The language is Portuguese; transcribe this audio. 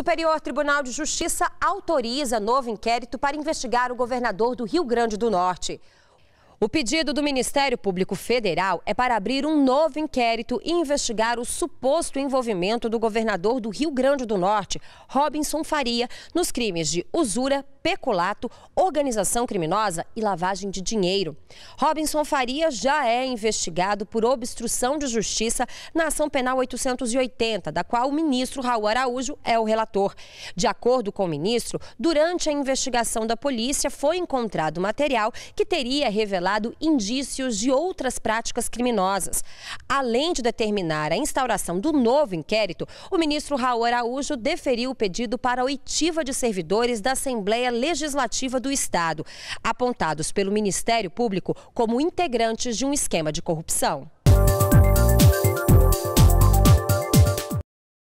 Superior Tribunal de Justiça autoriza novo inquérito para investigar o governador do Rio Grande do Norte. O pedido do Ministério Público Federal é para abrir um novo inquérito e investigar o suposto envolvimento do governador do Rio Grande do Norte, Robinson Faria, nos crimes de usura, peculato, organização criminosa e lavagem de dinheiro. Robinson Faria já é investigado por obstrução de justiça na ação penal 880, da qual o ministro Raul Araújo é o relator. De acordo com o ministro, durante a investigação da polícia foi encontrado material que teria revelado indícios de outras práticas criminosas. Além de determinar a instauração do novo inquérito, o ministro Raul Araújo deferiu o pedido para a oitiva de servidores da Assembleia Assembleia Legislativa do Estado, apontados pelo Ministério Público como integrantes de um esquema de corrupção.